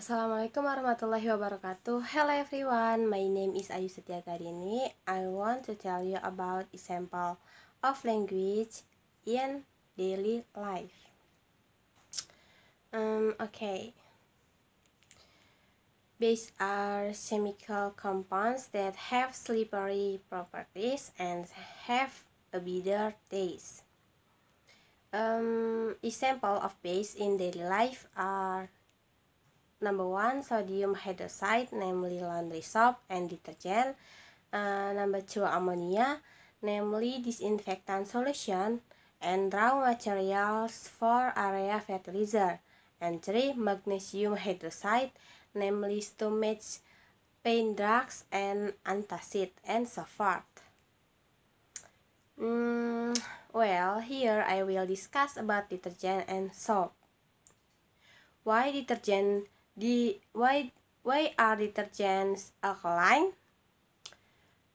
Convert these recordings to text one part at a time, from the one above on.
Assalamualaikum warahmatullahi wabarakatuh Hello everyone, my name is Ayu Setia I want to tell you about example of language in daily life um, Okay These are chemical compounds that have slippery properties and have a bitter taste um, Example of base in daily life are number one, sodium hydroxide, namely laundry soap and detergent. Uh, number two, ammonia, namely disinfectant solution and raw materials for area fertilizer. And three, magnesium hydroxide, namely stomach pain drugs and antacid and so forth. Mm, well, here I will discuss about detergent and soap. Why detergent The why why are detergents alkaline?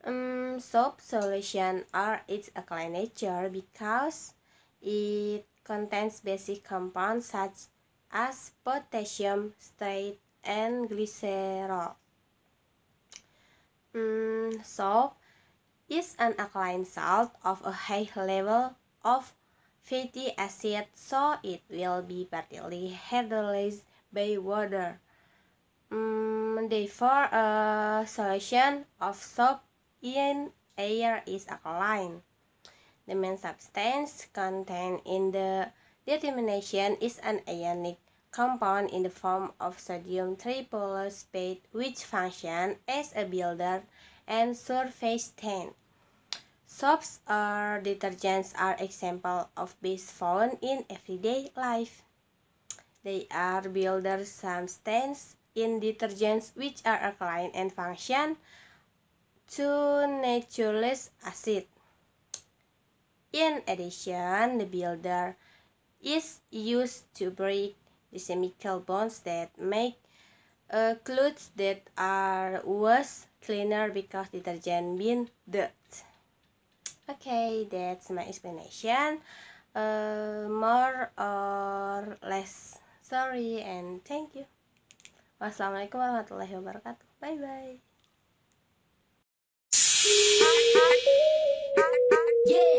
Um, soap solution are its alkaline nature because it contains basic compounds such as potassium, straight, and glycerol. Mm, soap is an alkaline salt of a high level of fatty acid, so it will be partially hydrolyzed Baywater. Um, hmm, therefore, a solution of soap in air is alkaline. The main substance contained in the determination is an ionic compound in the form of sodium triphosphate, which functions as a builder and surface stain. Soaps or detergents are examples of these found in everyday life. They are builder substance in detergents which are alkaline and function to naturalize acid. In addition, the builder is used to break the chemical bonds that make uh, clothes that are worse cleaner because detergent been dirt. Okay, that's my explanation. Uh, more or less sorry and thank you wassalamualaikum warahmatullahi wabarakatuh bye bye yeah.